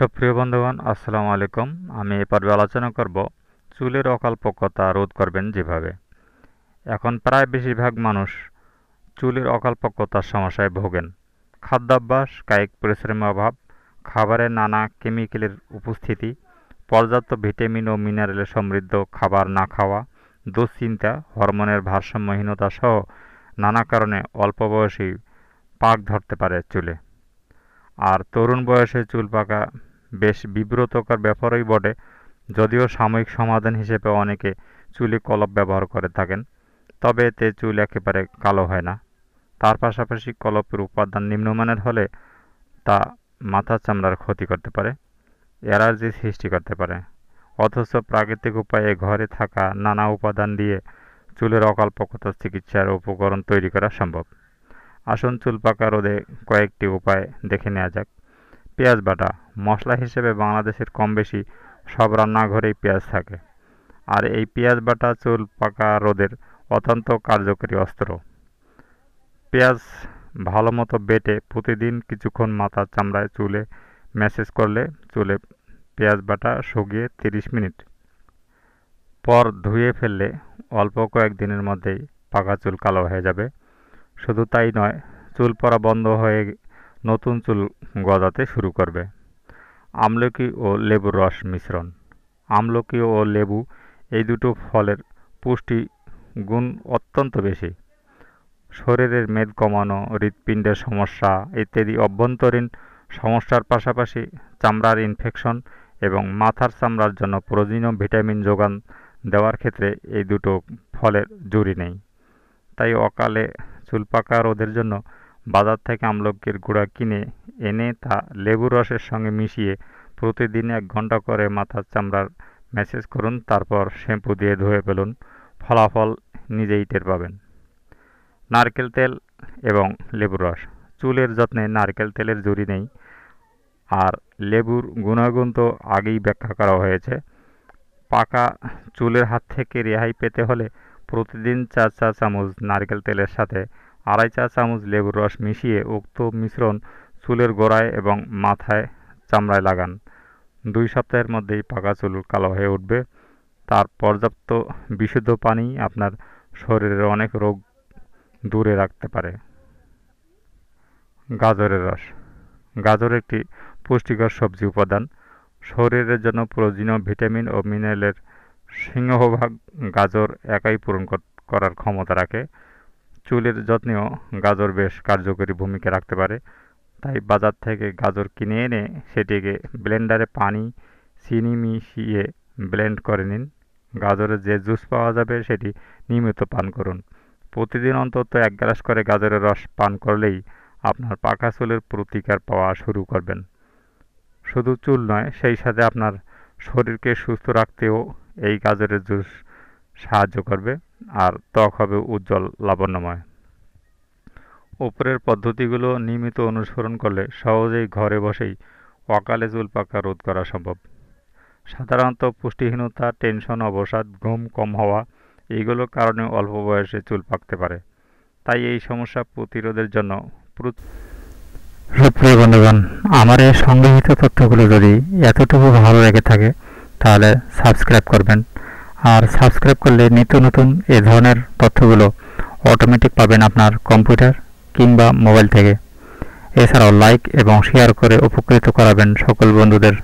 সুপ্রিয় বন্ধুগণ আসসালামু আলাইকুম আমি এ পর্বে আলোচনা করব চুলের অকালপক্কতা রোধ করবেন যেভাবে এখন প্রায় বেশিরভাগ মানুষ চুলের অকালপক্কতার সমস্যায় ভোগেন খাদ্যাভ্যাস কায়িক পরিশ্রমের অভাব খাবারে নানা কেমিক্যালের উপস্থিতি পর্যাপ্ত ভিটামিন ও মিনারেলের সমৃদ্ধ খাবার না খাওয়া দুশ্চিন্তা হরমোনের ভারসাম্যহীনতা সহ নানা কারণে অল্প বয়সেই পাক ধরতে পারে চুলে আর তরুণ বয়সে চুল পাকা বেশ বিব্রতকর ব্যাপারই বটে যদিও সাময়িক সমাধান হিসেবে অনেকে চুলে কলপ ব্যবহার করে থাকেন তবে এতে চুল একেবারে কালো হয় না তার পাশাপাশি কলপের উপাদান নিম্নমানের হলে তা মাথা চামড়ার ক্ষতি করতে পারে অ্যালার্জি সৃষ্টি করতে পারে অথচ প্রাকৃতিক উপায়ে ঘরে থাকা নানা উপাদান দিয়ে চুলের অকল্পকত চিকিৎসার উপকরণ তৈরি করা সম্ভব আসন চুল পাকা রোধে কয়েকটি উপায় দেখে নেওয়া যাক পেঁয়াজ বাটা মশলা হিসেবে বাংলাদেশের কম বেশি সব রান্নাঘরেই পেঁয়াজ থাকে আর এই পেঁয়াজ বাটা চুল পাকা রোদের অত্যন্ত কার্যকরী অস্ত্র পেঁয়াজ ভালো মতো বেটে প্রতিদিন কিছুক্ষণ মাথার চামড়ায় চুলে ম্যাসেজ করলে চুলে পেঁয়াজ বাটা শুকিয়ে তিরিশ মিনিট পর ধুয়ে ফেললে অল্প কয়েকদিনের মধ্যেই পাকা চুল কালো হয়ে যাবে শুধু তাই নয় চুল পরা বন্ধ হয়ে নতুন চুল গজাতে শুরু করবে আমলকি ও লেবুর রস মিশ্রণ আমলকি ও লেবু এই দুটো ফলের পুষ্টি গুণ অত্যন্ত বেশি শরীরের মেদ কমানো হৃৎপিণ্ডের সমস্যা ইত্যাদি অভ্যন্তরীণ সমস্যার পাশাপাশি চামড়ার ইনফেকশন এবং মাথার চামড়ার জন্য প্রয়োজনীয় ভিটামিন যোগান দেওয়ার ক্ষেত্রে এই দুটো ফলের জুড়ি নেই তাই অকালে চুল পাকা রোধের জন্য বাজার থেকে আমলকের গুঁড়া কিনে এনে তা লেবু রসের সঙ্গে মিশিয়ে প্রতিদিন এক ঘন্টা করে মাথার চামড়ার ম্যাসেজ করুন তারপর শ্যাম্পু দিয়ে ধুয়ে ফেলুন ফলাফল নিজেই টের পাবেন নারকেল তেল এবং লেবুর রস চুলের যত্নে নারকেল তেলের জুড়ি নেই আর লেবুর গুণাগুণ তো আগেই ব্যাখ্যা করা হয়েছে পাকা চুলের হাত থেকে রেহাই পেতে হলে প্রতিদিন চার চা চামচ নারকেল তেলের সাথে আড়াই চা চামচ লেবুর রস মিশিয়ে উক্ত মিশ্রণ চুলের গোড়ায় এবং মাথায় চামড়ায় লাগান দুই সপ্তাহের মধ্যেই পাকা চুল কালো হয়ে উঠবে তার পর্যাপ্ত বিশুদ্ধ পানি আপনার শরীরের অনেক রোগ দূরে রাখতে পারে গাজরের রস গাজর একটি পুষ্টিকর সবজি উপাদান শরীরের জন্য প্রয়োজনীয় ভিটামিন ও মিনারেলের সিংহভাগ গাজর একাই পূরণ করার ক্ষমতা রাখে চুলের যত্নেও গাজর বেশ কার্যকরী ভূমিকা রাখতে পারে তাই বাজার থেকে গাজর কিনে এনে সেটিকে ব্লেন্ডারে পানি চিনি মিশিয়ে ব্লেন্ড করে নিন গাজরের যে জুস পাওয়া যাবে সেটি নিয়মিত পান করুন প্রতিদিন অন্তত এক গ্লাস করে গাজরের রস পান করলেই আপনার পাকা চুলের প্রতিকার পাওয়া শুরু করবেন শুধু চুল নয় সেই সাথে আপনার শরীরকে সুস্থ রাখতেও এই গাজরের জুস সাহায্য করবে আর ত্বক হবে উজ্জ্বল লাবণ্যময় উপরের পদ্ধতিগুলো নিয়মিত অনুসরণ করলে সহজেই ঘরে বসেই অকালে চুল পাকা রোধ করা সম্ভব সাধারণত পুষ্টিহীনতা টেনশন অবসাদ ঘুম কম হওয়া এইগুলোর কারণে অল্প বয়সে চুল পাকতে পারে তাই এই সমস্যা প্রতিরোধের জন্য সুপ্রিয় বন্ধুগণ আমার এই সংগৃহীত তথ্যগুলো যদি এতটুকু ভালো লেগে থাকে তাহলে সাবস্ক্রাইব করবেন আর সাবস্ক্রাইব করলে নিত্য নতুন এ ধরনের তথ্যগুলো অটোমেটিক পাবেন আপনার কম্পিউটার কিংবা মোবাইল থেকে এছাড়াও লাইক এবং শেয়ার করে উপকৃত করাবেন সকল বন্ধুদের